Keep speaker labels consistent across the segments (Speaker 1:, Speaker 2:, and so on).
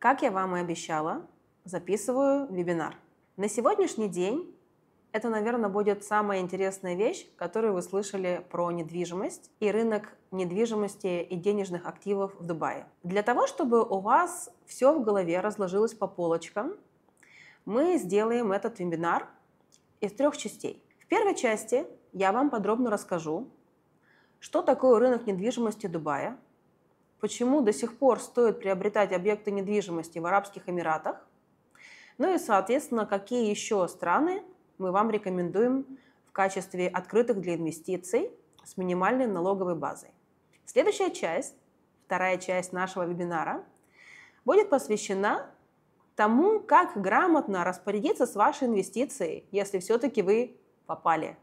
Speaker 1: Как я вам и обещала, записываю вебинар. На сегодняшний день это, наверное, будет самая интересная вещь, которую вы слышали про недвижимость и рынок недвижимости и денежных активов в Дубае. Для того, чтобы у вас все в голове разложилось по полочкам, мы сделаем этот вебинар из трех частей. В первой части я вам подробно расскажу, что такое рынок недвижимости Дубая, почему до сих пор стоит приобретать объекты недвижимости в Арабских Эмиратах, ну и, соответственно, какие еще страны мы вам рекомендуем в качестве открытых для инвестиций с минимальной налоговой базой. Следующая часть, вторая часть нашего вебинара, будет посвящена тому, как грамотно распорядиться с вашей инвестицией, если все-таки вы попали.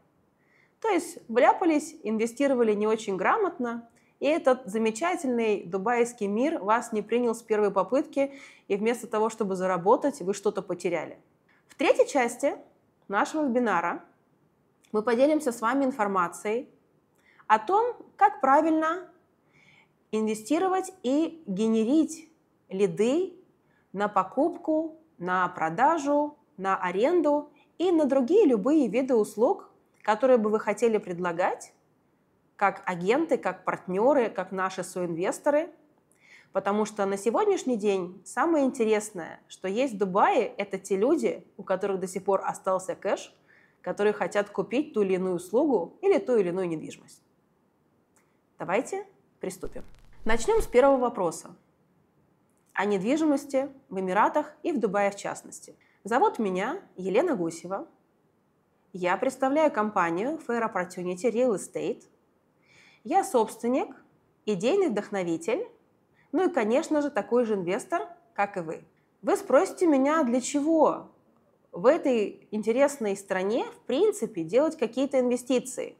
Speaker 1: То есть вляпались, инвестировали не очень грамотно, и этот замечательный дубайский мир вас не принял с первой попытки, и вместо того, чтобы заработать, вы что-то потеряли. В третьей части нашего вебинара мы поделимся с вами информацией о том, как правильно инвестировать и генерить лиды на покупку, на продажу, на аренду и на другие любые виды услуг, которые бы вы хотели предлагать как агенты, как партнеры, как наши соинвесторы, потому что на сегодняшний день самое интересное, что есть в Дубае, это те люди, у которых до сих пор остался кэш, которые хотят купить ту или иную услугу или ту или иную недвижимость. Давайте приступим. Начнем с первого вопроса о недвижимости в Эмиратах и в Дубае в частности. Зовут меня Елена Гусева. Я представляю компанию Fair Opportunity Real Estate – я собственник, идейный вдохновитель, ну и, конечно же, такой же инвестор, как и вы. Вы спросите меня, для чего в этой интересной стране, в принципе, делать какие-то инвестиции?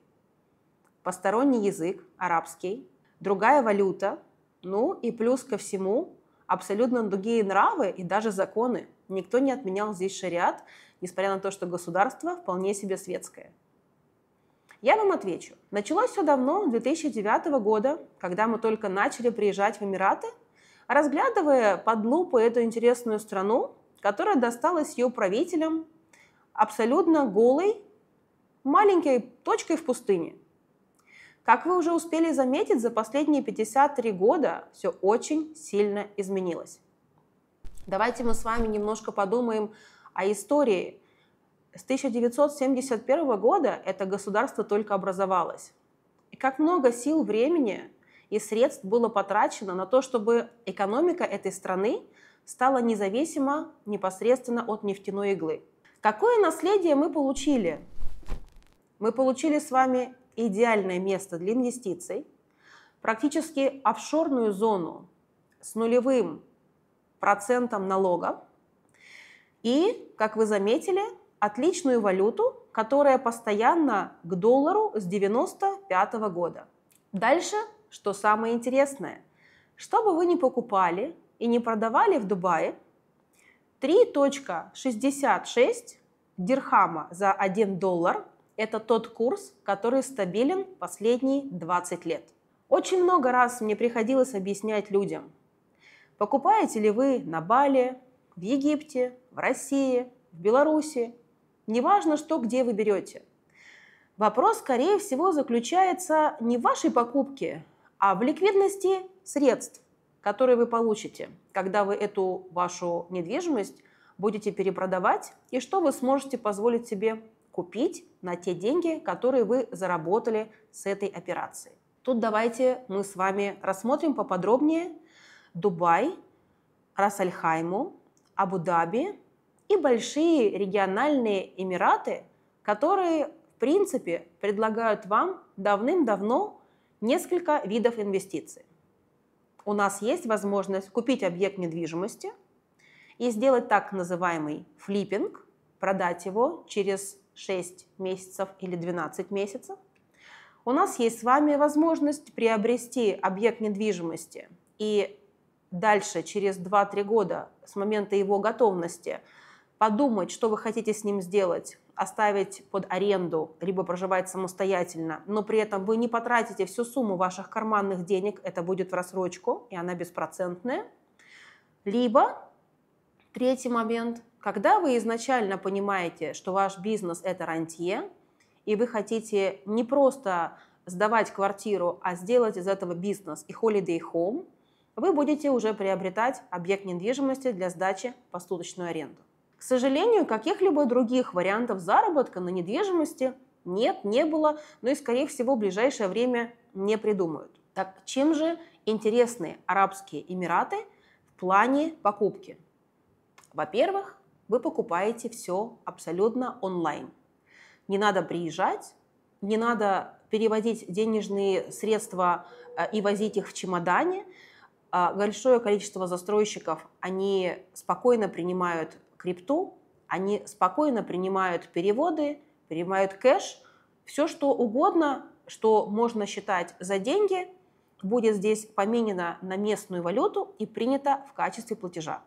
Speaker 1: Посторонний язык, арабский, другая валюта, ну и плюс ко всему абсолютно другие нравы и даже законы. Никто не отменял здесь шариат, несмотря на то, что государство вполне себе светское. Я вам отвечу. Началось все давно, 2009 года, когда мы только начали приезжать в Эмираты, разглядывая под лупу эту интересную страну, которая досталась ее правителям абсолютно голой, маленькой точкой в пустыне. Как вы уже успели заметить, за последние 53 года все очень сильно изменилось. Давайте мы с вами немножко подумаем о истории с 1971 года это государство только образовалось. И как много сил, времени и средств было потрачено на то, чтобы экономика этой страны стала независима непосредственно от нефтяной иглы. Какое наследие мы получили? Мы получили с вами идеальное место для инвестиций, практически офшорную зону с нулевым процентом налогов, и, как вы заметили, отличную валюту, которая постоянно к доллару с 95 -го года. Дальше, что самое интересное, что бы вы ни покупали и не продавали в Дубае, 3.66 дирхама за 1 доллар – это тот курс, который стабилен последние 20 лет. Очень много раз мне приходилось объяснять людям, покупаете ли вы на Бали, в Египте, в России, в Беларуси, Неважно, что где вы берете. Вопрос, скорее всего, заключается не в вашей покупке, а в ликвидности средств, которые вы получите, когда вы эту вашу недвижимость будете перепродавать и что вы сможете позволить себе купить на те деньги, которые вы заработали с этой операцией. Тут давайте мы с вами рассмотрим поподробнее Дубай, Расальхайму, Абу-Даби, и большие региональные эмираты, которые, в принципе, предлагают вам давным-давно несколько видов инвестиций. У нас есть возможность купить объект недвижимости и сделать так называемый флиппинг, продать его через 6 месяцев или 12 месяцев. У нас есть с вами возможность приобрести объект недвижимости и дальше, через 2-3 года с момента его готовности – подумать, что вы хотите с ним сделать, оставить под аренду, либо проживать самостоятельно, но при этом вы не потратите всю сумму ваших карманных денег, это будет в рассрочку, и она беспроцентная. Либо третий момент, когда вы изначально понимаете, что ваш бизнес – это рантье, и вы хотите не просто сдавать квартиру, а сделать из этого бизнес и holiday home, вы будете уже приобретать объект недвижимости для сдачи по аренду. К сожалению, каких-либо других вариантов заработка на недвижимости нет, не было, но ну и, скорее всего, в ближайшее время не придумают. Так чем же интересны Арабские Эмираты в плане покупки? Во-первых, вы покупаете все абсолютно онлайн. Не надо приезжать, не надо переводить денежные средства э, и возить их в чемодане. А, большое количество застройщиков, они спокойно принимают крипту, они спокойно принимают переводы, принимают кэш, все что угодно, что можно считать за деньги, будет здесь поменено на местную валюту и принято в качестве платежа.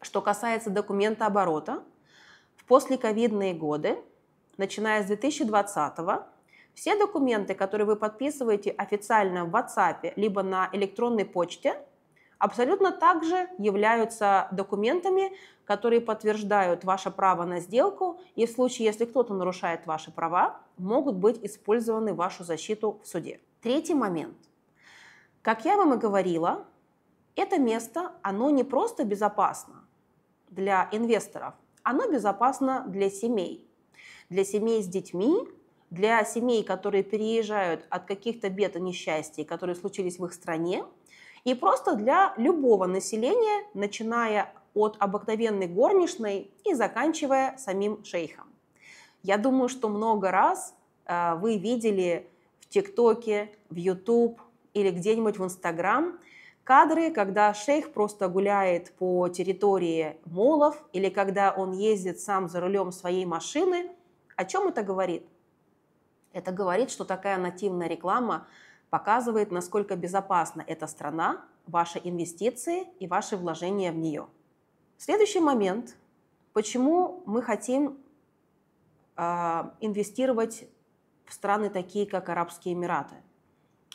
Speaker 1: Что касается документа оборота, в послековидные годы, начиная с 2020 года, все документы, которые вы подписываете официально в WhatsApp либо на электронной почте – абсолютно также являются документами, которые подтверждают ваше право на сделку, и в случае, если кто-то нарушает ваши права, могут быть использованы в вашу защиту в суде. Третий момент. Как я вам и говорила, это место, оно не просто безопасно для инвесторов, оно безопасно для семей. Для семей с детьми, для семей, которые переезжают от каких-то бед и несчастий, которые случились в их стране, и просто для любого населения, начиная от обыкновенной горничной и заканчивая самим шейхом. Я думаю, что много раз э, вы видели в ТикТоке, в YouTube или где-нибудь в Инстаграм кадры, когда шейх просто гуляет по территории молов или когда он ездит сам за рулем своей машины. О чем это говорит? Это говорит, что такая нативная реклама показывает, насколько безопасна эта страна, ваши инвестиции и ваши вложения в нее. Следующий момент, почему мы хотим э, инвестировать в страны такие, как Арабские Эмираты.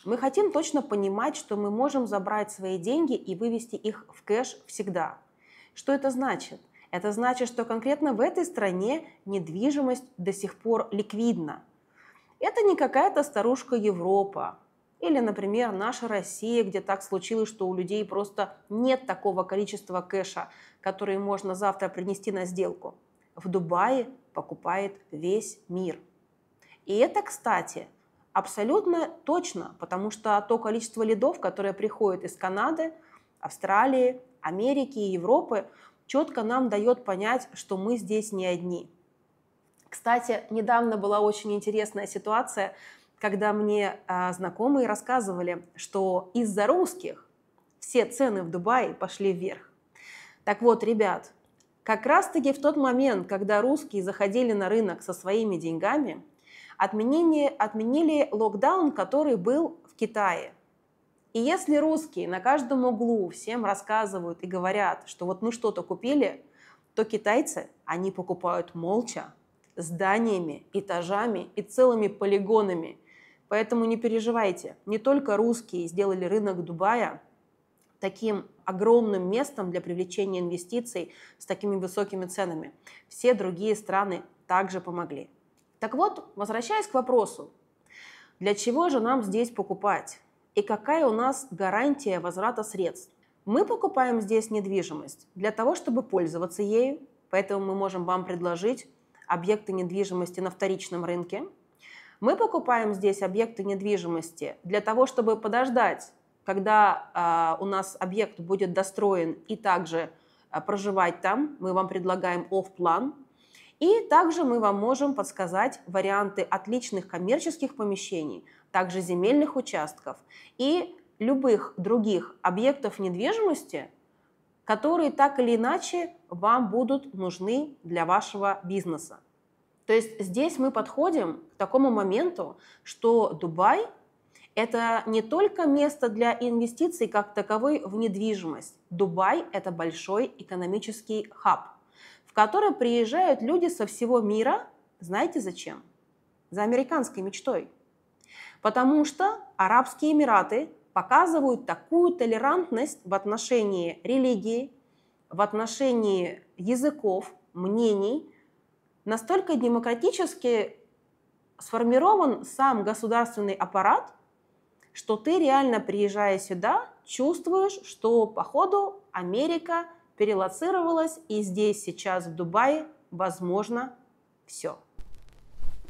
Speaker 1: Мы хотим точно понимать, что мы можем забрать свои деньги и вывести их в кэш всегда. Что это значит? Это значит, что конкретно в этой стране недвижимость до сих пор ликвидна. Это не какая-то старушка Европа, или, например, наша Россия, где так случилось, что у людей просто нет такого количества кэша, который можно завтра принести на сделку. В Дубае покупает весь мир. И это, кстати, абсолютно точно, потому что то количество лидов, которое приходит из Канады, Австралии, Америки и Европы, четко нам дает понять, что мы здесь не одни. Кстати, недавно была очень интересная ситуация когда мне а, знакомые рассказывали, что из-за русских все цены в Дубае пошли вверх. Так вот, ребят, как раз-таки в тот момент, когда русские заходили на рынок со своими деньгами, отменили, отменили локдаун, который был в Китае. И если русские на каждом углу всем рассказывают и говорят, что вот мы что-то купили, то китайцы, они покупают молча, зданиями, этажами и целыми полигонами. Поэтому не переживайте, не только русские сделали рынок Дубая таким огромным местом для привлечения инвестиций с такими высокими ценами. Все другие страны также помогли. Так вот, возвращаясь к вопросу, для чего же нам здесь покупать? И какая у нас гарантия возврата средств? Мы покупаем здесь недвижимость для того, чтобы пользоваться ею, поэтому мы можем вам предложить объекты недвижимости на вторичном рынке – мы покупаем здесь объекты недвижимости для того, чтобы подождать, когда э, у нас объект будет достроен и также э, проживать там. Мы вам предлагаем оф-план. И также мы вам можем подсказать варианты отличных коммерческих помещений, также земельных участков и любых других объектов недвижимости, которые так или иначе вам будут нужны для вашего бизнеса. То есть здесь мы подходим к такому моменту, что Дубай – это не только место для инвестиций как таковой в недвижимость. Дубай – это большой экономический хаб, в который приезжают люди со всего мира, знаете зачем? За американской мечтой. Потому что Арабские Эмираты показывают такую толерантность в отношении религии, в отношении языков, мнений – настолько демократически сформирован сам государственный аппарат, что ты реально приезжая сюда, чувствуешь, что походу Америка перелоцировалась, и здесь сейчас, в Дубае, возможно все.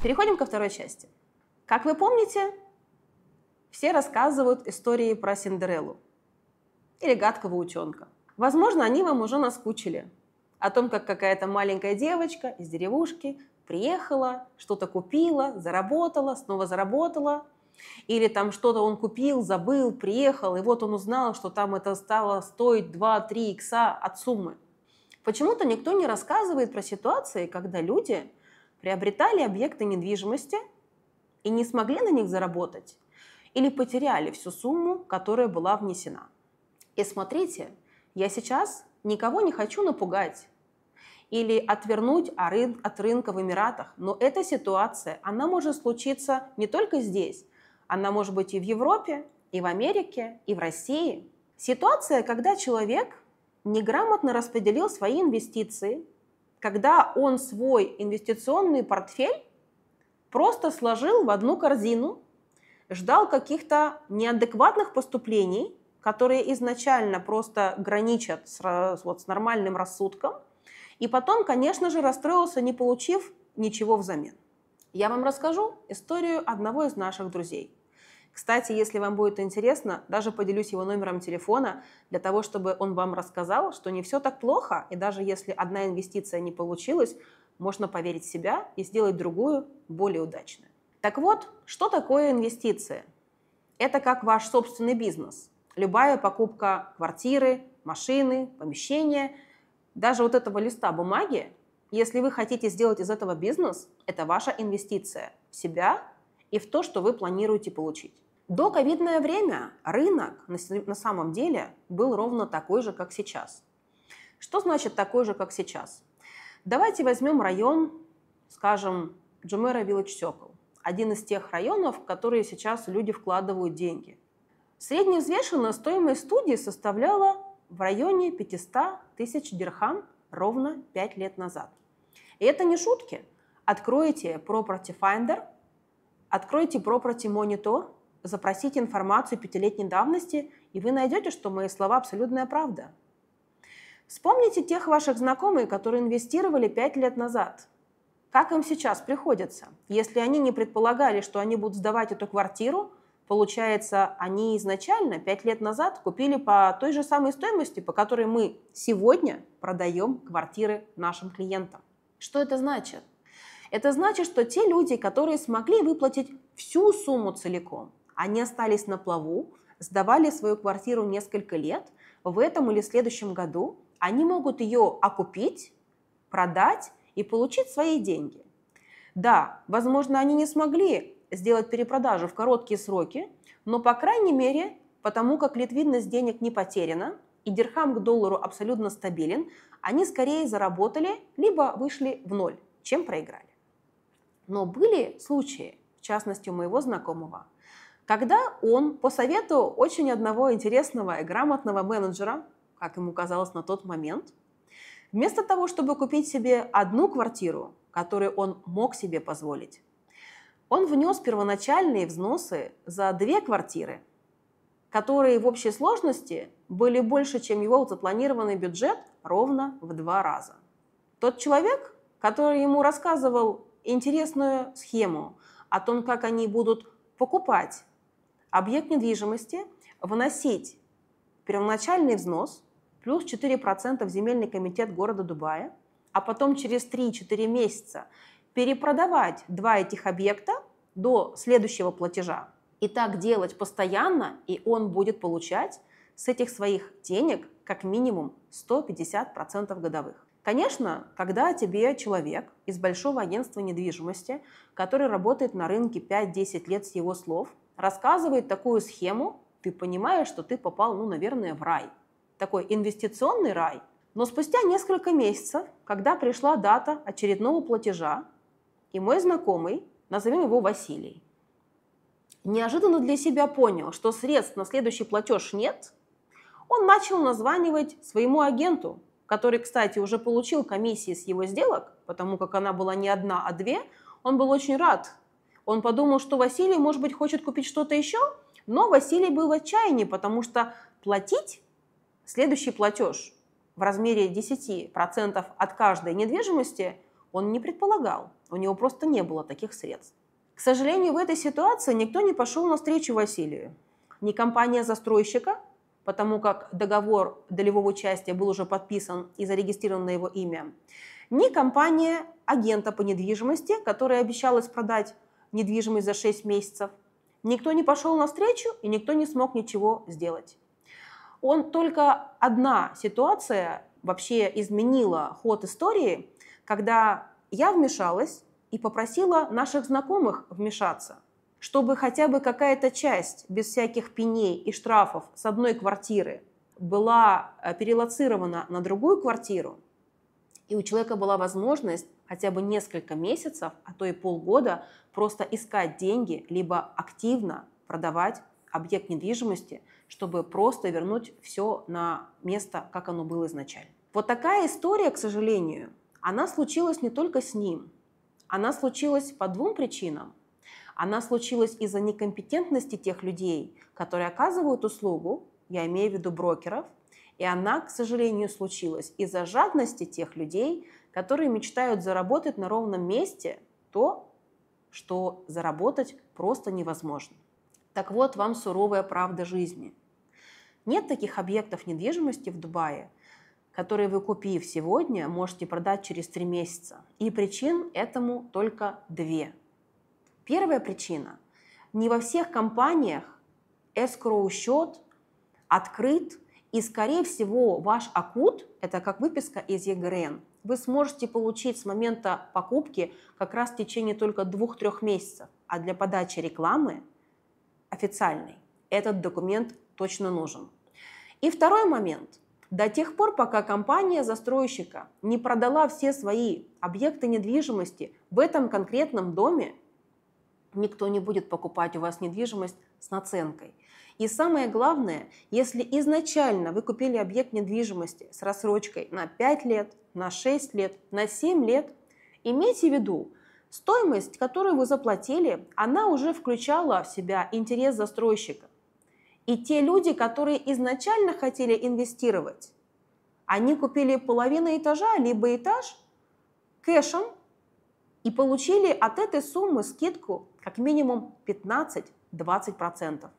Speaker 1: Переходим ко второй части. Как вы помните, все рассказывают истории про Синдереллу или гадкого утенка. Возможно, они вам уже наскучили, о том, как какая-то маленькая девочка из деревушки приехала, что-то купила, заработала, снова заработала. Или там что-то он купил, забыл, приехал, и вот он узнал, что там это стало стоить 2-3 икса от суммы. Почему-то никто не рассказывает про ситуации, когда люди приобретали объекты недвижимости и не смогли на них заработать, или потеряли всю сумму, которая была внесена. И смотрите, я сейчас никого не хочу напугать или отвернуть от рынка в Эмиратах. Но эта ситуация, она может случиться не только здесь, она может быть и в Европе, и в Америке, и в России. Ситуация, когда человек неграмотно распределил свои инвестиции, когда он свой инвестиционный портфель просто сложил в одну корзину, ждал каких-то неадекватных поступлений которые изначально просто граничат с, вот, с нормальным рассудком, и потом, конечно же, расстроился, не получив ничего взамен. Я вам расскажу историю одного из наших друзей. Кстати, если вам будет интересно, даже поделюсь его номером телефона для того, чтобы он вам рассказал, что не все так плохо, и даже если одна инвестиция не получилась, можно поверить в себя и сделать другую более удачную. Так вот, что такое инвестиция? Это как ваш собственный бизнес – любая покупка квартиры, машины, помещения, даже вот этого листа бумаги, если вы хотите сделать из этого бизнес, это ваша инвестиция в себя и в то, что вы планируете получить. До ковидное время рынок на самом деле был ровно такой же, как сейчас. Что значит такой же, как сейчас? Давайте возьмем район, скажем, Джумера Вилледж Сёкол. Один из тех районов, в которые сейчас люди вкладывают деньги. Средневзвешенная стоимость студии составляла в районе 500 тысяч дирхам ровно 5 лет назад. И это не шутки. Откройте Property Finder, откройте Property Monitor, запросите информацию пятилетней давности, и вы найдете, что мои слова абсолютная правда. Вспомните тех ваших знакомых, которые инвестировали 5 лет назад. Как им сейчас приходится, если они не предполагали, что они будут сдавать эту квартиру, Получается, они изначально пять лет назад купили по той же самой стоимости, по которой мы сегодня продаем квартиры нашим клиентам. Что это значит? Это значит, что те люди, которые смогли выплатить всю сумму целиком, они остались на плаву, сдавали свою квартиру несколько лет, в этом или следующем году они могут ее окупить, продать и получить свои деньги. Да, возможно, они не смогли сделать перепродажу в короткие сроки, но, по крайней мере, потому как ликвидность денег не потеряна и дирхам к доллару абсолютно стабилен, они скорее заработали либо вышли в ноль, чем проиграли. Но были случаи, в частности у моего знакомого, когда он по совету очень одного интересного и грамотного менеджера, как ему казалось на тот момент, вместо того, чтобы купить себе одну квартиру, которую он мог себе позволить, он внес первоначальные взносы за две квартиры, которые в общей сложности были больше, чем его запланированный бюджет ровно в два раза. Тот человек, который ему рассказывал интересную схему о том, как они будут покупать объект недвижимости, выносить первоначальный взнос плюс 4% в земельный комитет города Дубая, а потом через 3-4 месяца перепродавать два этих объекта до следующего платежа. И так делать постоянно, и он будет получать с этих своих денег как минимум 150% годовых. Конечно, когда тебе человек из большого агентства недвижимости, который работает на рынке 5-10 лет с его слов, рассказывает такую схему, ты понимаешь, что ты попал, ну, наверное, в рай. Такой инвестиционный рай. Но спустя несколько месяцев, когда пришла дата очередного платежа, и мой знакомый, назовем его Василий, неожиданно для себя понял, что средств на следующий платеж нет, он начал названивать своему агенту, который, кстати, уже получил комиссии с его сделок, потому как она была не одна, а две, он был очень рад. Он подумал, что Василий, может быть, хочет купить что-то еще, но Василий был в отчаянии, потому что платить следующий платеж в размере 10% от каждой недвижимости – он не предполагал, у него просто не было таких средств. К сожалению, в этой ситуации никто не пошел на встречу Василию. Ни компания застройщика, потому как договор долевого участия был уже подписан и зарегистрирован на его имя, ни компания агента по недвижимости, которая обещалась продать недвижимость за 6 месяцев. Никто не пошел на встречу и никто не смог ничего сделать. Он только одна ситуация вообще изменила ход истории – когда я вмешалась и попросила наших знакомых вмешаться, чтобы хотя бы какая-то часть без всяких пеней и штрафов с одной квартиры была э, перелоцирована на другую квартиру, и у человека была возможность хотя бы несколько месяцев, а то и полгода просто искать деньги, либо активно продавать объект недвижимости, чтобы просто вернуть все на место, как оно было изначально. Вот такая история, к сожалению, она случилась не только с ним. Она случилась по двум причинам. Она случилась из-за некомпетентности тех людей, которые оказывают услугу, я имею в виду брокеров, и она, к сожалению, случилась из-за жадности тех людей, которые мечтают заработать на ровном месте то, что заработать просто невозможно. Так вот вам суровая правда жизни. Нет таких объектов недвижимости в Дубае – которые вы, купив сегодня, можете продать через три месяца. И причин этому только две. Первая причина. Не во всех компаниях эскроу-счет открыт, и, скорее всего, ваш акут, это как выписка из ЕГРН, вы сможете получить с момента покупки как раз в течение только двух-трех месяцев. А для подачи рекламы официальной этот документ точно нужен. И второй момент – до тех пор, пока компания застройщика не продала все свои объекты недвижимости в этом конкретном доме, никто не будет покупать у вас недвижимость с наценкой. И самое главное, если изначально вы купили объект недвижимости с рассрочкой на 5 лет, на 6 лет, на 7 лет, имейте в виду, стоимость, которую вы заплатили, она уже включала в себя интерес застройщика. И те люди, которые изначально хотели инвестировать, они купили половину этажа, либо этаж кэшем и получили от этой суммы скидку как минимум 15-20%.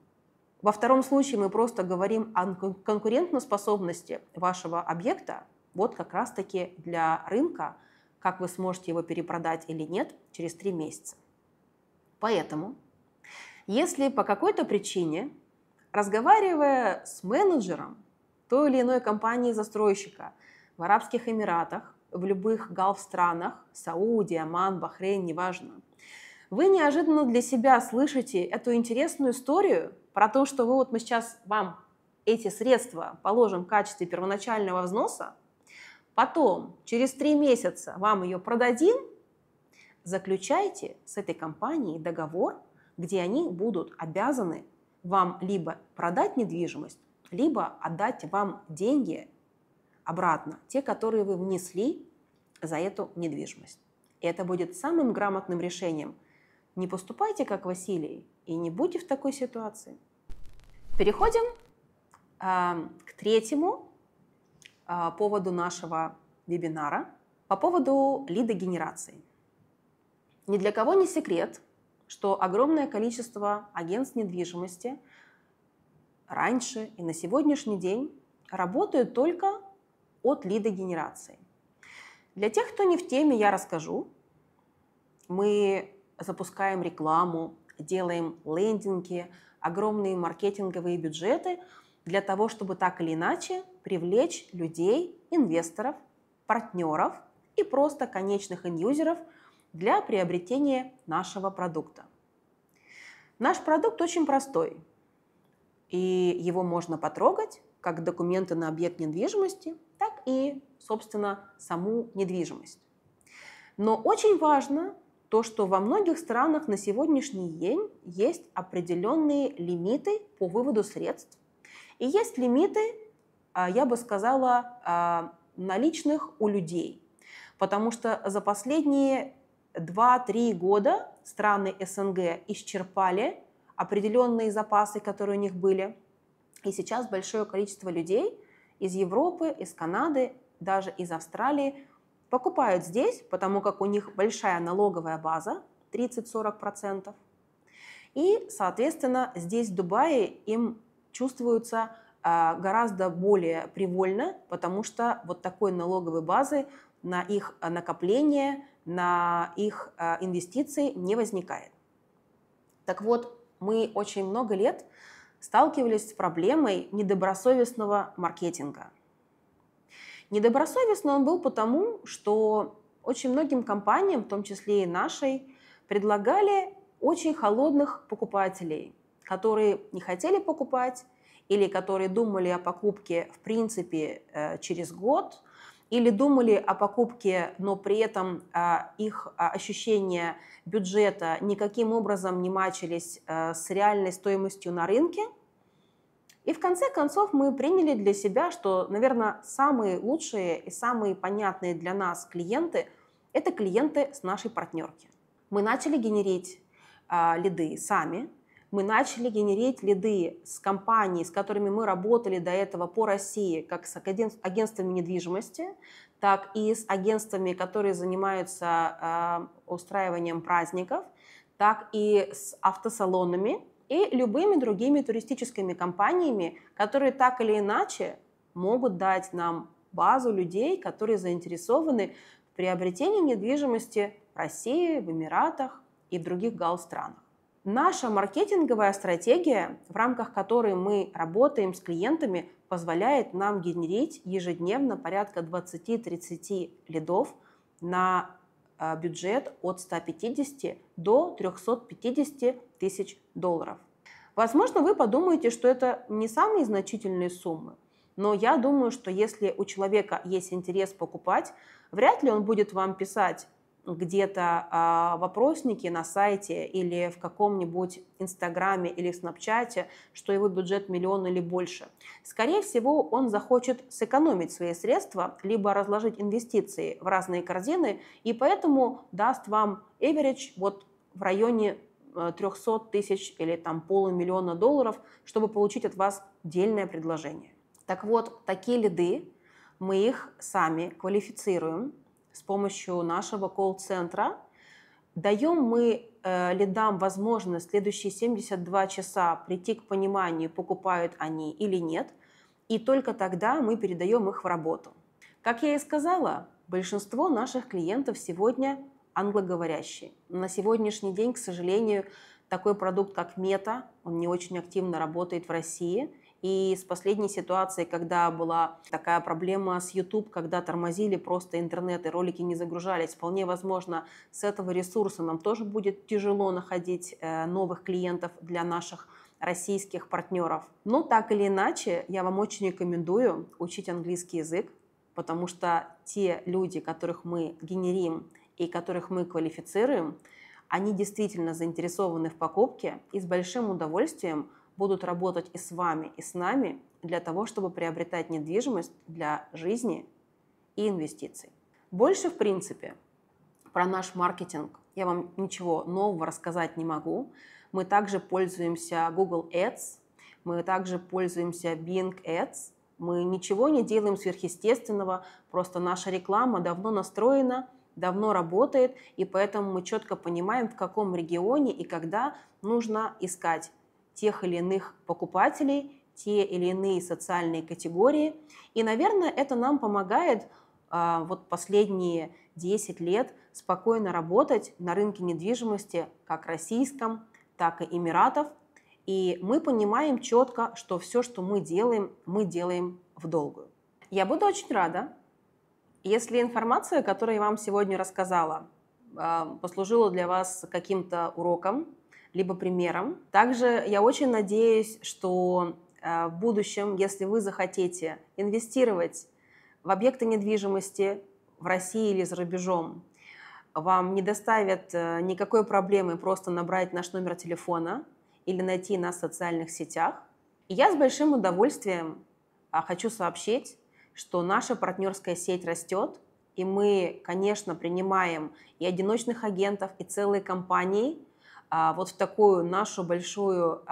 Speaker 1: Во втором случае мы просто говорим о конкурентоспособности вашего объекта, вот как раз-таки для рынка, как вы сможете его перепродать или нет через 3 месяца. Поэтому, если по какой-то причине Разговаривая с менеджером той или иной компании-застройщика в Арабских Эмиратах, в любых галф-странах, Сауди, Оман, Бахрейн, неважно, вы неожиданно для себя слышите эту интересную историю про то, что вы вот мы сейчас вам эти средства положим в качестве первоначального взноса, потом через три месяца вам ее продадим, заключайте с этой компанией договор, где они будут обязаны вам либо продать недвижимость, либо отдать вам деньги обратно, те, которые вы внесли за эту недвижимость. И это будет самым грамотным решением. Не поступайте как Василий и не будьте в такой ситуации. Переходим э, к третьему э, поводу нашего вебинара по поводу лидогенерации. Ни для кого не секрет, что огромное количество агентств недвижимости раньше и на сегодняшний день работают только от лидогенерации. Для тех, кто не в теме, я расскажу. Мы запускаем рекламу, делаем лендинги, огромные маркетинговые бюджеты для того, чтобы так или иначе привлечь людей, инвесторов, партнеров и просто конечных инюзеров – для приобретения нашего продукта. Наш продукт очень простой, и его можно потрогать, как документы на объект недвижимости, так и, собственно, саму недвижимость. Но очень важно то, что во многих странах на сегодняшний день есть определенные лимиты по выводу средств. И есть лимиты, а, я бы сказала, а, наличных у людей. Потому что за последние 2-3 года страны СНГ исчерпали определенные запасы, которые у них были. И сейчас большое количество людей из Европы, из Канады, даже из Австралии покупают здесь, потому как у них большая налоговая база, 30-40%. И, соответственно, здесь в Дубае им чувствуются а, гораздо более привольно, потому что вот такой налоговой базы на их накопление, на их э, инвестиции не возникает. Так вот, мы очень много лет сталкивались с проблемой недобросовестного маркетинга. Недобросовестно он был потому, что очень многим компаниям, в том числе и нашей, предлагали очень холодных покупателей, которые не хотели покупать или которые думали о покупке в принципе э, через год, или думали о покупке, но при этом а, их а, ощущения бюджета никаким образом не мачились а, с реальной стоимостью на рынке. И в конце концов мы приняли для себя, что, наверное, самые лучшие и самые понятные для нас клиенты – это клиенты с нашей партнерки. Мы начали генерить лиды сами – мы начали генерить лиды с компаний, с которыми мы работали до этого по России, как с агентствами недвижимости, так и с агентствами, которые занимаются э, устраиванием праздников, так и с автосалонами и любыми другими туристическими компаниями, которые так или иначе могут дать нам базу людей, которые заинтересованы в приобретении недвижимости в России, в Эмиратах и в других гал-странах. Наша маркетинговая стратегия, в рамках которой мы работаем с клиентами, позволяет нам генерить ежедневно порядка 20-30 лидов на э, бюджет от 150 до 350 тысяч долларов. Возможно, вы подумаете, что это не самые значительные суммы, но я думаю, что если у человека есть интерес покупать, вряд ли он будет вам писать где-то а, вопросники на сайте или в каком-нибудь Инстаграме или Снапчате, что его бюджет миллион или больше. Скорее всего, он захочет сэкономить свои средства, либо разложить инвестиции в разные корзины, и поэтому даст вам average вот в районе 300 э, тысяч или там полумиллиона долларов, чтобы получить от вас дельное предложение. Так вот, такие лиды мы их сами квалифицируем, с помощью нашего колл-центра. Даем мы э, лидам возможность следующие 72 часа прийти к пониманию, покупают они или нет, и только тогда мы передаем их в работу. Как я и сказала, большинство наших клиентов сегодня англоговорящие. На сегодняшний день, к сожалению, такой продукт, как мета, он не очень активно работает в России – и с последней ситуацией, когда была такая проблема с YouTube, когда тормозили просто интернет и ролики не загружались, вполне возможно, с этого ресурса нам тоже будет тяжело находить э, новых клиентов для наших российских партнеров. Но ну, так или иначе, я вам очень рекомендую учить английский язык, потому что те люди, которых мы генерим и которых мы квалифицируем, они действительно заинтересованы в покупке и с большим удовольствием будут работать и с вами, и с нами для того, чтобы приобретать недвижимость для жизни и инвестиций. Больше, в принципе, про наш маркетинг я вам ничего нового рассказать не могу. Мы также пользуемся Google Ads, мы также пользуемся Bing Ads. Мы ничего не делаем сверхъестественного, просто наша реклама давно настроена, давно работает, и поэтому мы четко понимаем, в каком регионе и когда нужно искать тех или иных покупателей, те или иные социальные категории. И, наверное, это нам помогает а, вот последние 10 лет спокойно работать на рынке недвижимости как российском, так и Эмиратов. И мы понимаем четко, что все, что мы делаем, мы делаем в долгую. Я буду очень рада, если информация, которую я вам сегодня рассказала, а, послужила для вас каким-то уроком, либо примером. Также я очень надеюсь, что э, в будущем, если вы захотите инвестировать в объекты недвижимости в России или за рубежом, вам не доставят э, никакой проблемы просто набрать наш номер телефона или найти нас в социальных сетях. И я с большим удовольствием а, хочу сообщить, что наша партнерская сеть растет, и мы, конечно, принимаем и одиночных агентов, и целые компании – а, вот в такую нашу большую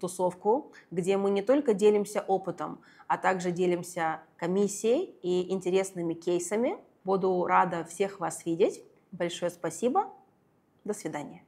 Speaker 1: тусовку, где мы не только делимся опытом, а также делимся комиссией и интересными кейсами. Буду рада всех вас видеть. Большое спасибо. До свидания.